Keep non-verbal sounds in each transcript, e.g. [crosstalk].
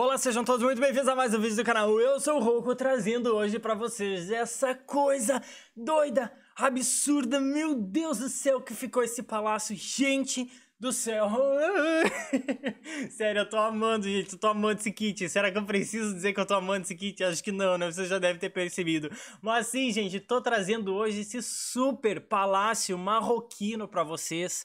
Olá, sejam todos muito bem-vindos a mais um vídeo do canal. Eu sou o Roku, trazendo hoje para vocês essa coisa doida, absurda, meu Deus do céu, que ficou esse palácio, gente do céu. [laughs] Sério, eu tô amando, gente, eu tô amando esse kit. Será que eu preciso dizer que eu tô amando esse kit? Acho que não, né? Você já deve ter percebido. Mas sim, gente, tô trazendo hoje esse super palácio marroquino para vocês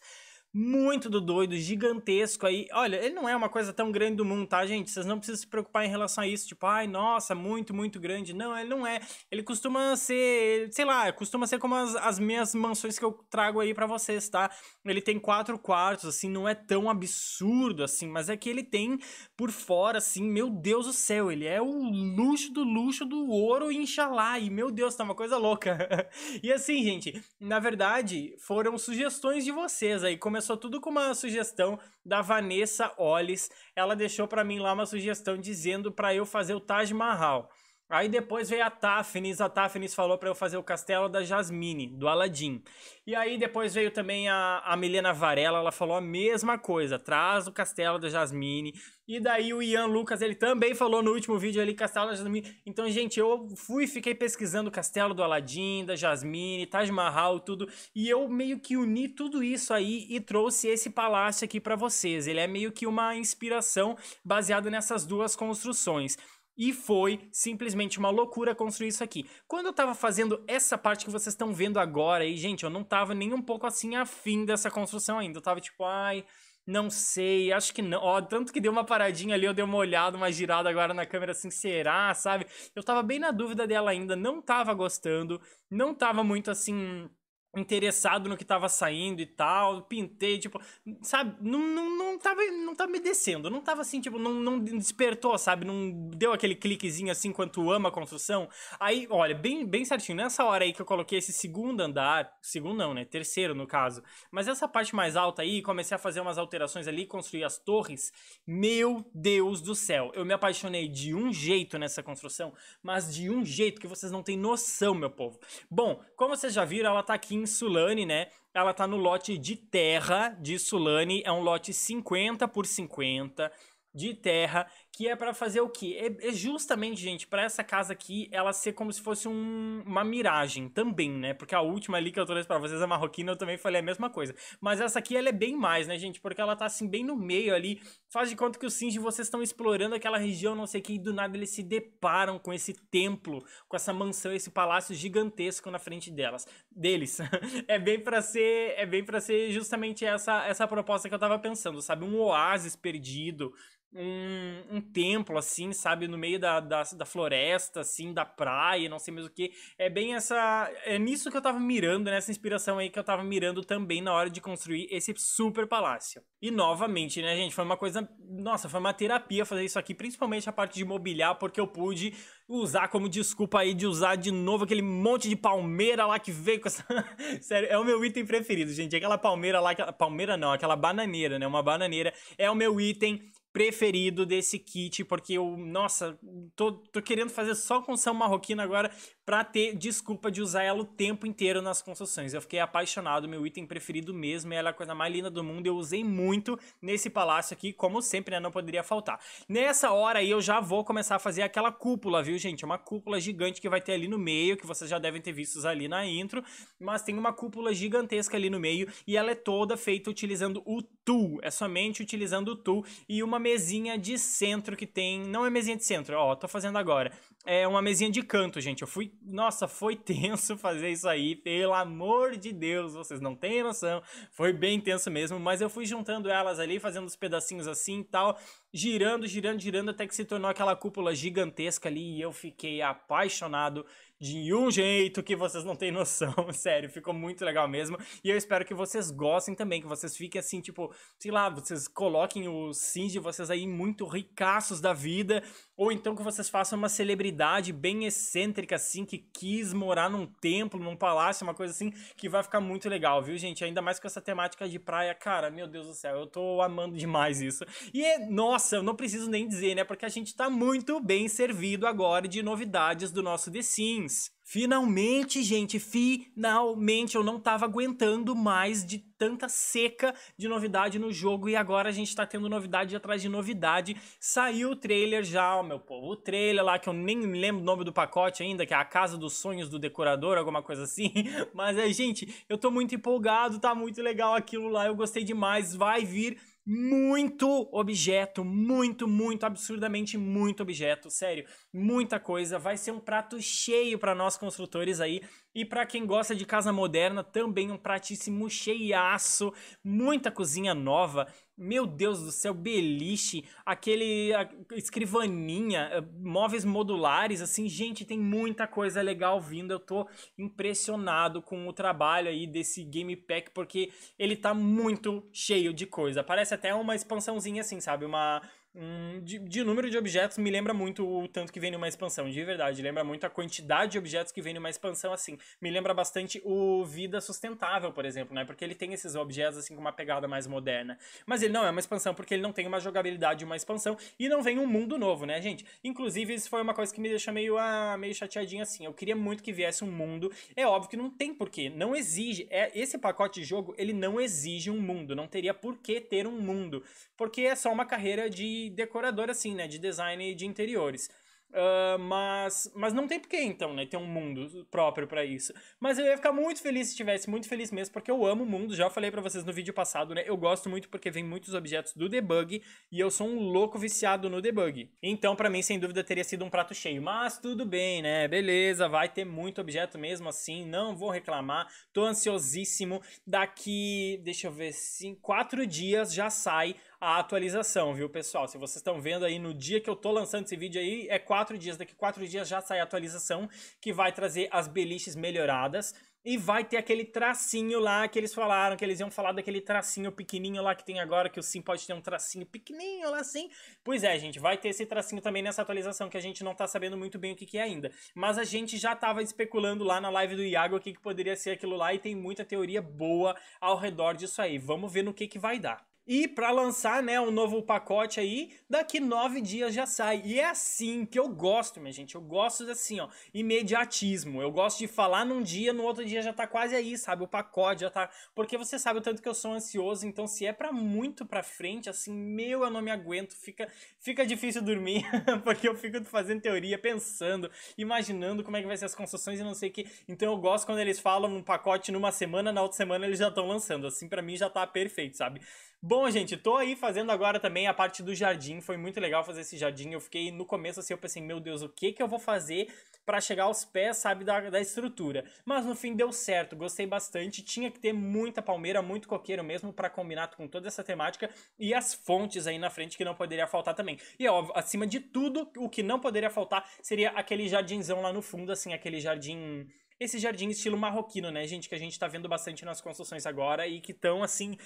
muito do doido, gigantesco aí. Olha, ele não é uma coisa tão grande do mundo, tá, gente? Vocês não precisam se preocupar em relação a isso, tipo, ai, nossa, muito, muito grande. Não, ele não é. Ele costuma ser, sei lá, costuma ser como as, as minhas mansões que eu trago aí para vocês, tá? Ele tem quatro quartos, assim, não é tão absurdo, assim, mas é que ele tem por fora, assim, meu Deus do céu, ele é o luxo do luxo do ouro, inxalá, e meu Deus, tá uma coisa louca. [laughs] e assim, gente, na verdade, foram sugestões de vocês aí, começou começou tudo com uma sugestão da Vanessa Olis, Ela deixou para mim lá uma sugestão dizendo para eu fazer o Taj Mahal. Aí depois veio a Tafnis, a Tafnis falou para eu fazer o castelo da Jasmine, do Aladdin. E aí depois veio também a, a Milena Varela, ela falou a mesma coisa, traz o castelo da Jasmine. E daí o Ian Lucas, ele também falou no último vídeo ali, castelo da Jasmine. Então, gente, eu fui fiquei pesquisando o castelo do Aladdin, da Jasmine, Taj Mahal, tudo. E eu meio que uni tudo isso aí e trouxe esse palácio aqui para vocês. Ele é meio que uma inspiração baseada nessas duas construções. E foi simplesmente uma loucura construir isso aqui. Quando eu tava fazendo essa parte que vocês estão vendo agora aí, gente, eu não tava nem um pouco assim afim dessa construção ainda. Eu tava tipo, ai, não sei, acho que não. Ó, tanto que deu uma paradinha ali, eu dei uma olhada, uma girada agora na câmera assim, será, sabe? Eu tava bem na dúvida dela ainda, não tava gostando, não tava muito assim interessado no que tava saindo e tal, pintei, tipo, sabe, não, não, não, tava, não tava me descendo, não tava assim, tipo, não, não despertou, sabe, não deu aquele cliquezinho assim quanto ama a construção. Aí, olha, bem, bem certinho, nessa hora aí que eu coloquei esse segundo andar, segundo não, né, terceiro no caso, mas essa parte mais alta aí, comecei a fazer umas alterações ali, construir as torres, meu Deus do céu, eu me apaixonei de um jeito nessa construção, mas de um jeito que vocês não têm noção, meu povo. Bom, como vocês já viram, ela tá aqui Sulane, né? Ela tá no lote de terra de Sulane, é um lote 50 por 50 de terra que é para fazer o quê? É, é justamente, gente, para essa casa aqui, ela ser como se fosse um, uma miragem também, né? Porque a última ali que eu trouxe para vocês, a marroquina, eu também falei a mesma coisa. Mas essa aqui, ela é bem mais, né, gente? Porque ela tá assim, bem no meio ali. Faz de conta que os de vocês estão explorando aquela região, não sei o que, e do nada eles se deparam com esse templo, com essa mansão, esse palácio gigantesco na frente delas. Deles. [laughs] é bem para ser, é bem para ser justamente essa, essa proposta que eu tava pensando, sabe? Um oásis perdido, um, um, templo, assim, sabe? No meio da, da, da, floresta, assim, da praia, não sei mais o que. É bem essa. É nisso que eu tava mirando, nessa inspiração aí que eu tava mirando também na hora de construir esse super palácio. E novamente, né, gente? Foi uma coisa. Nossa, foi uma terapia fazer isso aqui, principalmente a parte de mobiliar, porque eu pude usar como desculpa aí de usar de novo aquele monte de palmeira lá que veio com essa. [laughs] Sério, é o meu item preferido, gente. Aquela palmeira lá, palmeira não, aquela bananeira, né? Uma bananeira é o meu item preferido desse kit, porque eu, nossa, tô, tô querendo fazer só com são marroquino agora, para ter desculpa de usar ela o tempo inteiro nas construções. Eu fiquei apaixonado, meu item preferido mesmo, ela é a coisa mais linda do mundo, eu usei muito nesse palácio aqui, como sempre, né, não poderia faltar. Nessa hora aí eu já vou começar a fazer aquela cúpula, viu, gente? É uma cúpula gigante que vai ter ali no meio, que vocês já devem ter visto ali na intro, mas tem uma cúpula gigantesca ali no meio e ela é toda feita utilizando o tool, é somente utilizando o tool e uma mesinha de centro que tem, não é mesinha de centro, ó, tô fazendo agora, é uma mesinha de canto, gente. Eu fui. Nossa, foi [laughs] tenso fazer isso aí. Pelo amor de Deus, vocês não têm noção. Foi bem tenso mesmo. Mas eu fui juntando elas ali, fazendo os pedacinhos assim e tal. Girando, girando, girando, até que se tornou aquela cúpula gigantesca ali. E eu fiquei apaixonado de um jeito que vocês não têm noção, [laughs] sério, ficou muito legal mesmo. E eu espero que vocês gostem também, que vocês fiquem assim, tipo, sei lá, vocês coloquem os sims de vocês aí muito ricaços da vida, ou então que vocês façam uma celebridade bem excêntrica assim, que quis morar num templo, num palácio, uma coisa assim, que vai ficar muito legal, viu, gente? Ainda mais com essa temática de praia, cara, meu Deus do céu, eu tô amando demais isso. E, nossa, eu não preciso nem dizer, né, porque a gente tá muito bem servido agora de novidades do nosso The Sims. Games. Finalmente, gente, finalmente eu não tava aguentando mais de tanta seca de novidade no jogo e agora a gente tá tendo novidade atrás de novidade. Saiu o trailer já, meu povo, o trailer lá que eu nem me lembro o nome do pacote ainda, que é a Casa dos Sonhos do Decorador, alguma coisa assim. [laughs] Mas é, gente, eu tô muito empolgado, tá muito legal aquilo lá, eu gostei demais. Vai vir muito objeto, muito, muito, absurdamente muito objeto, sério, muita coisa. Vai ser um prato cheio para nós construtores aí e para quem gosta de casa moderna, também um pratíssimo cheiaço, muita cozinha nova. Meu Deus do céu, beliche, aquele a, escrivaninha, eh, móveis modulares, assim, gente, tem muita coisa legal vindo. Eu tô impressionado com o trabalho aí desse Game Pack porque ele tá muito cheio de coisa. Parece até uma expansãozinha assim, sabe? Uma Hum, de, de, número de objetos me lembra muito o tanto que vem numa expansão, de verdade. Lembra muito a quantidade de objetos que vem numa expansão, assim. Me lembra bastante o Vida Sustentável, por exemplo, né? Porque ele tem esses objetos, assim, com uma pegada mais moderna. Mas ele não é uma expansão, porque ele não tem uma jogabilidade de uma expansão e não vem um mundo novo, né, gente? Inclusive, isso foi uma coisa que me deixa meio, ah, meio chateadinho assim. Eu queria muito que viesse um mundo. É óbvio que não tem porquê, não exige. É, esse pacote de jogo, ele não exige um mundo. Não teria porquê ter um mundo. Porque é só uma carreira de decoradora decorador, assim, né? De design de interiores. Uh, mas, mas não tem porquê, então, né? Ter um mundo próprio para isso. Mas eu ia ficar muito feliz se tivesse, muito feliz mesmo, porque eu amo o mundo. Já falei para vocês no vídeo passado, né? Eu gosto muito porque vem muitos objetos do debug e eu sou um louco viciado no debug. Então, para mim, sem dúvida, teria sido um prato cheio. Mas tudo bem, né? Beleza, vai ter muito objeto mesmo assim. Não vou reclamar. Tô ansiosíssimo. Daqui, deixa eu ver, sim, quatro dias já sai a atualização, viu, pessoal? Se vocês estão vendo aí no dia que eu tô lançando esse vídeo aí, é quatro dias. Daqui quatro dias já sai a atualização que vai trazer as beliches melhoradas. E vai ter aquele tracinho lá que eles falaram, que eles iam falar daquele tracinho pequenininho lá que tem agora, que o Sim pode ter um tracinho pequenininho lá assim. Pois é, gente, vai ter esse tracinho também nessa atualização, que a gente não tá sabendo muito bem o que, que é ainda. Mas a gente já tava especulando lá na live do Iago o que, que poderia ser aquilo lá, e tem muita teoria boa ao redor disso aí. Vamos ver no que, que vai dar. E para lançar, né, um novo pacote aí, daqui nove dias já sai. E é assim que eu gosto, minha gente. Eu gosto assim, ó, imediatismo. Eu gosto de falar num dia, no outro dia já tá quase aí, sabe? O pacote já tá. Porque você sabe o tanto que eu sou ansioso, então se é para muito para frente, assim, meu, eu não me aguento. Fica, fica difícil dormir, [laughs] porque eu fico fazendo teoria, pensando, imaginando como é que vai ser as construções e não sei o que. Então eu gosto quando eles falam um pacote numa semana, na outra semana eles já estão lançando. Assim, para mim já tá perfeito, sabe? Bom, gente, tô aí fazendo agora também a parte do jardim. Foi muito legal fazer esse jardim. Eu fiquei no começo assim, eu pensei, meu Deus, o que que eu vou fazer para chegar aos pés, sabe, da, da estrutura. Mas no fim deu certo, gostei bastante. Tinha que ter muita palmeira, muito coqueiro mesmo para combinar com toda essa temática e as fontes aí na frente que não poderia faltar também. E óbvio, acima de tudo, o que não poderia faltar seria aquele jardinzão lá no fundo, assim, aquele jardim esse jardim estilo marroquino, né, gente, que a gente tá vendo bastante nas construções agora e que estão assim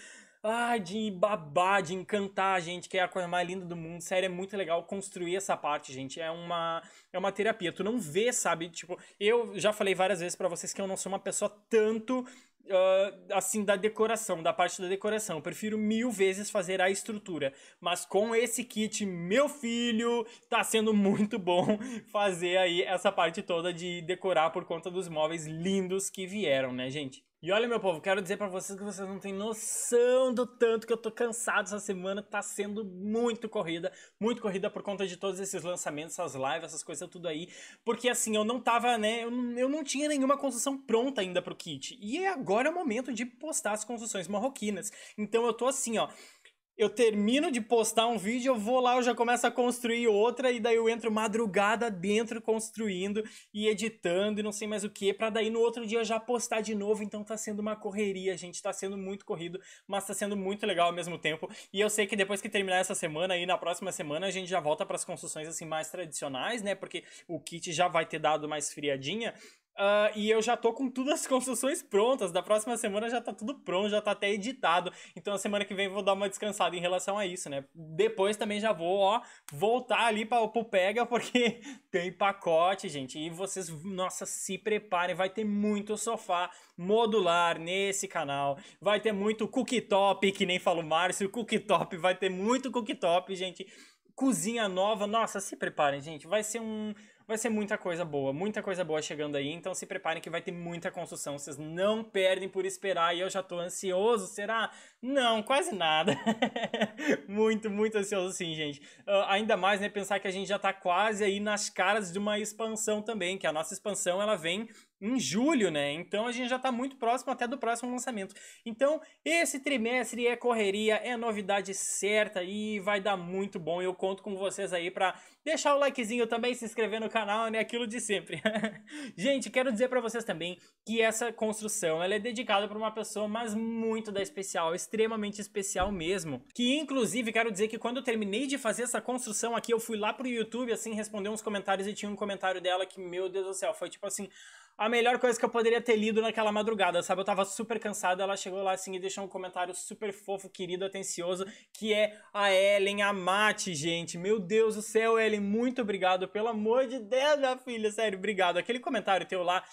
ah, de babar, de encantar a gente, que é a coisa mais linda do mundo. Sério, é muito legal construir essa parte, gente. É uma, é uma terapia. Tu não vê, sabe? Tipo, eu já falei várias vezes para vocês que eu não sou uma pessoa tanto Uh, assim, da decoração, da parte da decoração. Eu prefiro mil vezes fazer a estrutura. Mas com esse kit, meu filho, tá sendo muito bom [laughs] fazer aí essa parte toda de decorar por conta dos móveis lindos que vieram, né, gente? E olha, meu povo, quero dizer para vocês que vocês não têm noção do tanto que eu tô cansado essa semana, tá sendo muito corrida, muito corrida por conta de todos esses lançamentos, essas lives, essas coisas tudo aí, porque assim, eu não tava, né, eu, eu não tinha nenhuma construção pronta ainda pro kit, e agora é o momento de postar as construções marroquinas, então eu tô assim, ó, eu termino de postar um vídeo, eu vou lá, eu já começo a construir outra, e daí eu entro madrugada dentro construindo e editando e não sei mais o que, para daí no outro dia já postar de novo. Então tá sendo uma correria, gente, tá sendo muito corrido, mas tá sendo muito legal ao mesmo tempo. E eu sei que depois que terminar essa semana e na próxima semana a gente já volta para as construções assim mais tradicionais, né? Porque o kit já vai ter dado mais friadinha, Uh, e eu já tô com todas as [laughs] construções prontas. Da próxima semana já tá tudo pronto, já tá até editado. Então na semana que vem eu vou dar uma descansada em relação a isso, né? Depois também já vou, ó, voltar ali pra, pro Pega, [laughs] porque tem pacote, gente. E vocês, nossa, se preparem. Vai ter muito sofá modular nesse canal. Vai ter muito cooktop, que nem fala o Márcio. Cooktop, vai ter muito cooktop, gente. Cozinha nova, nossa, se preparem, gente. Vai ser um vai ser muita coisa boa, muita coisa boa chegando aí, então se preparem que vai ter muita construção, vocês não perdem por esperar e eu já tô ansioso, será? Não, quase nada. [laughs] muito, muito ansioso sim, gente. Uh, ainda mais, né, pensar que a gente já tá quase aí nas caras de uma expansão também, que a nossa expansão ela vem em julho, né? Então a gente já tá muito próximo até do próximo lançamento. Então, esse trimestre é correria, é novidade certa e vai dar muito bom. Eu conto com vocês aí para deixar o likezinho também, se inscrever no canal, né? Aquilo de sempre. [laughs] gente, quero dizer para vocês também que essa construção, ela é dedicada para uma pessoa, mas muito da especial, extremamente especial mesmo. Que inclusive quero dizer que quando eu terminei de fazer essa construção aqui, eu fui lá pro YouTube assim responder uns comentários e tinha um comentário dela que meu Deus do céu, foi tipo assim, a melhor coisa que eu poderia ter lido naquela madrugada, sabe? Eu tava super cansado, ela chegou lá assim e deixou um comentário super fofo, querido, atencioso, que é a Ellen Amate, gente. Meu Deus do céu, Ellen, muito obrigado, pelo amor de Deus, minha filha, sério, obrigado. Aquele comentário teu lá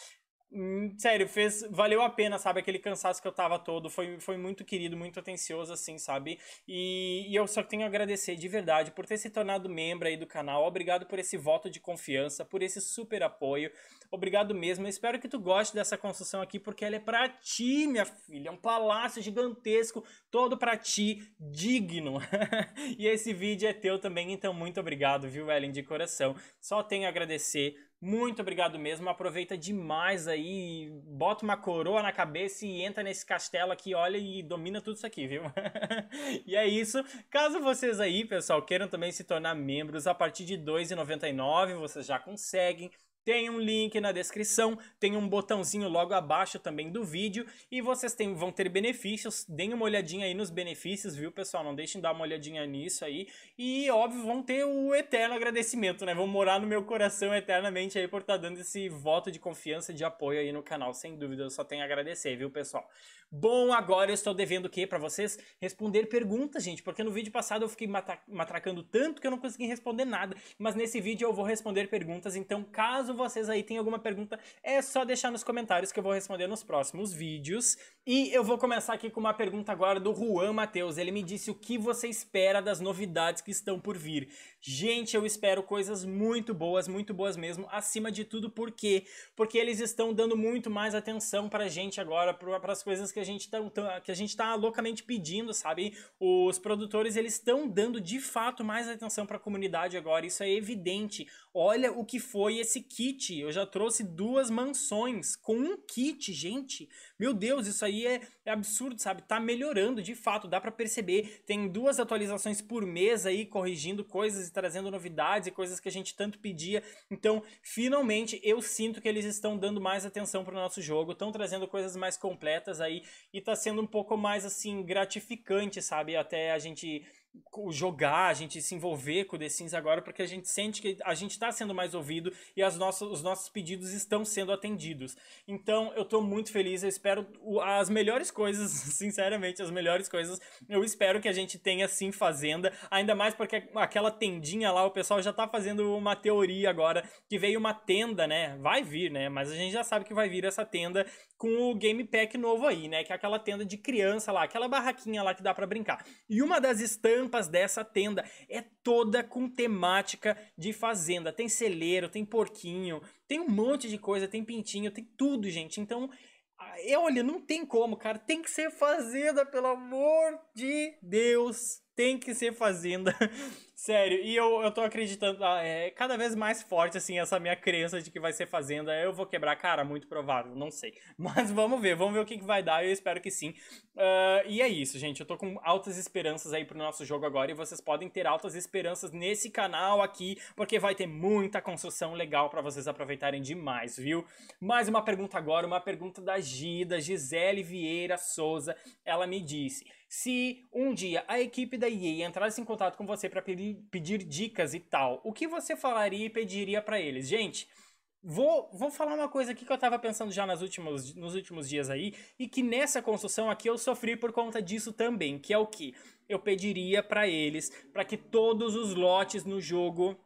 Hum, sério, fez, valeu a pena, sabe? Aquele cansaço que eu tava todo, foi, foi muito querido, muito atencioso, assim, sabe? E, e eu só tenho a agradecer de verdade por ter se tornado membro aí do canal. Obrigado por esse voto de confiança, por esse super apoio. Obrigado mesmo. Eu espero que tu goste dessa construção aqui, porque ela é pra ti, minha filha. É um palácio gigantesco, todo pra ti, digno. [laughs] e esse vídeo é teu também, então muito obrigado, viu, Ellen, de coração. Só tenho a agradecer muito obrigado mesmo. Aproveita demais aí, bota uma coroa na cabeça e entra nesse castelo aqui, olha e domina tudo isso aqui, viu? [laughs] e é isso. Caso vocês aí, pessoal, queiram também se tornar membros a partir de R$ 2,99, vocês já conseguem tem um link na descrição, tem um botãozinho logo abaixo também do vídeo e vocês tem, vão ter benefícios. Deem uma olhadinha aí nos benefícios, viu, pessoal? Não deixem de dar uma olhadinha nisso aí. E, óbvio, vão ter o eterno agradecimento, né? Vão morar no meu coração eternamente aí por estar tá dando esse voto de confiança e de apoio aí no canal. Sem dúvida, eu só tenho a agradecer, viu, pessoal? Bom, agora eu estou devendo o quê para vocês? Responder perguntas, gente, porque no vídeo passado eu fiquei matracando tanto que eu não consegui responder nada. Mas nesse vídeo eu vou responder perguntas, então caso vocês aí tem alguma pergunta, é só deixar nos comentários que eu vou responder nos próximos vídeos. E eu vou começar aqui com uma pergunta agora do Juan Matheus. Ele me disse o que você espera das novidades que estão por vir. Gente, eu espero coisas muito boas, muito boas mesmo. Acima de tudo, por quê? Porque eles estão dando muito mais atenção pra gente agora, para as coisas que a gente tá, que a gente tá loucamente pedindo, sabe? Os produtores, eles estão dando de fato mais atenção para a comunidade agora. Isso é evidente. Olha o que foi esse kit kit. Eu já trouxe duas mansões com um kit, gente. Meu Deus, isso aí é, é absurdo, sabe? Tá melhorando, de fato, dá para perceber. Tem duas atualizações por mês aí, corrigindo coisas e trazendo novidades e coisas que a gente tanto pedia. Então, finalmente, eu sinto que eles estão dando mais atenção pro nosso jogo, estão trazendo coisas mais completas aí e tá sendo um pouco mais, assim, gratificante, sabe? Até a gente jogar, a gente se envolver com o The Sims agora, porque a gente sente que a gente está sendo mais ouvido e as nossas, os nossos pedidos estão sendo atendidos. Então, eu estou muito feliz, eu espero as melhores coisas, [laughs] sinceramente, as melhores coisas. Eu espero que a gente tenha sim Fazenda, ainda mais porque aquela tendinha lá, o pessoal já está fazendo uma teoria agora, que veio uma tenda, né? Vai vir, né? Mas a gente já sabe que vai vir essa tenda com o Game Pack novo aí, né? Que é aquela tenda de criança lá, aquela barraquinha lá que dá para brincar. E uma das estampas tampas dessa tenda. É toda com temática de fazenda. Tem celeiro, tem porquinho, tem um monte de coisa, tem pintinho, tem tudo, gente. Então, é, olha, não tem como, cara. Tem que ser fazenda, pelo amor de Deus. Tem que ser fazenda. [laughs] Sério, e eu, eu tô acreditando, ah, é, cada vez mais forte, assim, essa minha crença de que vai ser Fazenda. Eu vou quebrar, cara, muito provável, não sei. [laughs] Mas vamos ver, vamos ver o que, que vai dar, eu espero que sim. Uh, e é isso, gente, eu tô com altas esperanças aí pro nosso jogo agora e vocês podem ter altas esperanças nesse canal aqui, porque vai ter muita construção legal pra vocês aproveitarem demais, viu? Mais uma pergunta agora, uma pergunta da Gida, Gisele Vieira Souza. Ela me disse, se um dia a equipe da EA entrasse em contato com você pra pedir pedir dicas e tal. O que você falaria e pediria para eles? Gente, vou, vou falar uma coisa aqui que eu estava pensando já nas últimas, nos últimos dias aí, e que nessa construção aqui eu sofri por conta disso também, que é o que? Eu pediria para eles, para que todos os lotes no jogo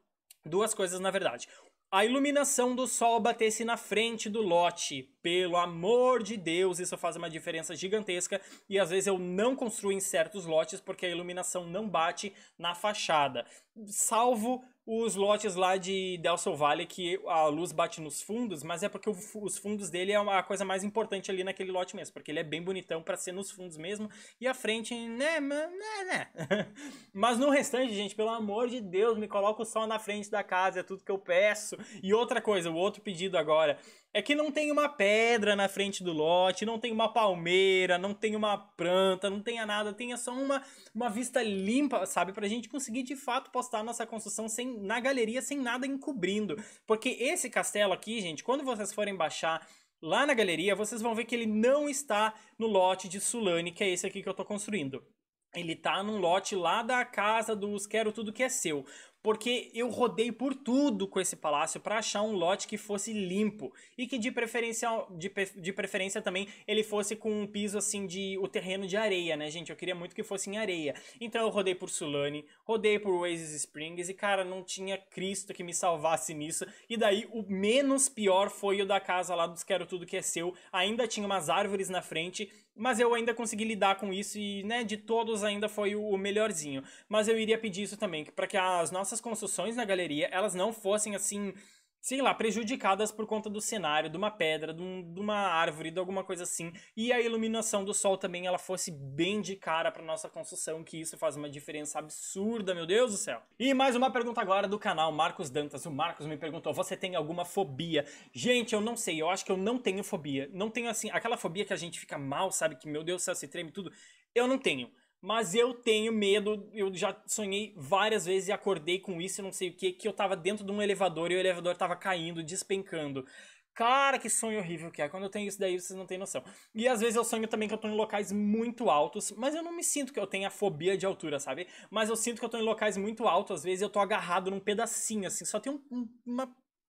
Duas coisas, na verdade. A iluminação do sol batesse na frente do lote. Pelo amor de Deus, isso faz uma diferença gigantesca e às vezes eu não construo em certos lotes porque a iluminação não bate na fachada. Salvo os lotes lá de Delson Valley que a luz bate nos fundos, mas é porque os fundos dele é uma coisa mais importante ali naquele lote mesmo, porque ele é bem bonitão para ser nos fundos mesmo, e a frente, né, né, né. [laughs] mas no restante, gente, pelo amor de Deus, me coloca o sol na frente da casa, é tudo que eu peço. E outra coisa, o outro pedido agora, é que não tem uma pedra na frente do lote, não tem uma palmeira, não tem uma planta, não tenha nada, tenha só uma, uma vista limpa, sabe? Pra gente conseguir de fato postar nossa construção sem, na galeria sem nada encobrindo. Porque esse castelo aqui, gente, quando vocês forem baixar lá na galeria, vocês vão ver que ele não está no lote de Sulani, que é esse aqui que eu tô construindo. Ele tá num lote lá da casa dos Quero Tudo Que É Seu porque eu rodei por tudo com esse palácio para achar um lote que fosse limpo e que de preferência, de, de preferência também ele fosse com um piso assim de o terreno de areia, né, gente? Eu queria muito que fosse em areia. Então eu rodei por Sulane, rodei por Oasis Springs e cara, não tinha Cristo que me salvasse nisso. E daí o menos pior foi o da casa lá dos Quero Tudo Que É Seu. Ainda tinha umas árvores na frente mas eu ainda consegui lidar com isso e, né, de todos ainda foi o melhorzinho. Mas eu iria pedir isso também, para que as nossas construções na galeria, elas não fossem assim sei lá, prejudicadas por conta do cenário, de uma pedra, de, um, de, uma árvore, de alguma coisa assim. E a iluminação do sol também, ela fosse bem de cara para nossa construção, que isso faz uma diferença absurda, meu Deus do céu. E mais uma pergunta agora do canal Marcos Dantas. O Marcos me perguntou: "Você tem alguma fobia?". Gente, eu não sei, eu acho que eu não tenho fobia. Não tenho assim, aquela fobia que a gente fica mal, sabe que meu Deus do céu, se treme tudo. Eu não tenho. Mas eu tenho medo, eu já sonhei várias vezes e acordei com isso, não sei o que, que eu tava dentro de um elevador e o elevador tava caindo, despencando. Cara, que sonho horrível que é. Quando eu tenho isso daí, vocês não têm noção. E às vezes eu sonho também que eu tô em locais muito altos, mas eu não me sinto que eu tenha fobia de altura, sabe? Mas eu sinto que eu tô em locais muito altos, às vezes eu tô agarrado num pedacinho, assim, só tem um, uma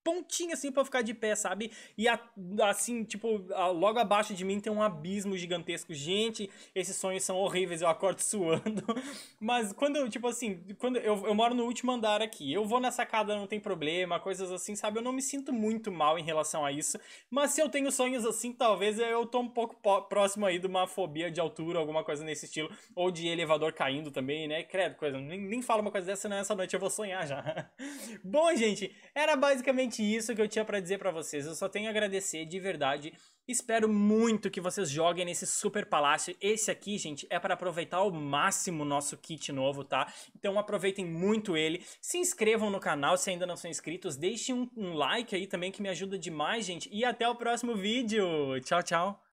pontinha assim para ficar de pé, sabe? E a, assim, tipo, a, logo abaixo de mim tem um abismo gigantesco. Gente, esses sonhos são horríveis, eu acordo [laughs] suando. Mas quando, tipo assim, quando eu, eu moro no último andar aqui, eu vou na sacada, não tem problema, coisas assim, sabe? Eu não me sinto muito mal em relação a isso. Mas se eu tenho sonhos assim, talvez eu tô um pouco próximo aí de uma fobia de altura, alguma coisa nesse estilo, ou de elevador caindo também, né? Credo, coisa. Nem, nem falo uma coisa dessa nessa noite, eu vou sonhar já. [laughs] Bom, gente, era basicamente basicamente isso que eu tinha para dizer para vocês. Eu só tenho a agradecer de verdade. Espero muito que vocês joguem nesse super palácio. Esse aqui, gente, é para aproveitar ao máximo o nosso kit novo, tá? Então aproveitem muito ele. Se inscrevam no canal se ainda não são inscritos. Deixem um, um like aí também que me ajuda demais, gente. E até o próximo vídeo. Tchau, tchau.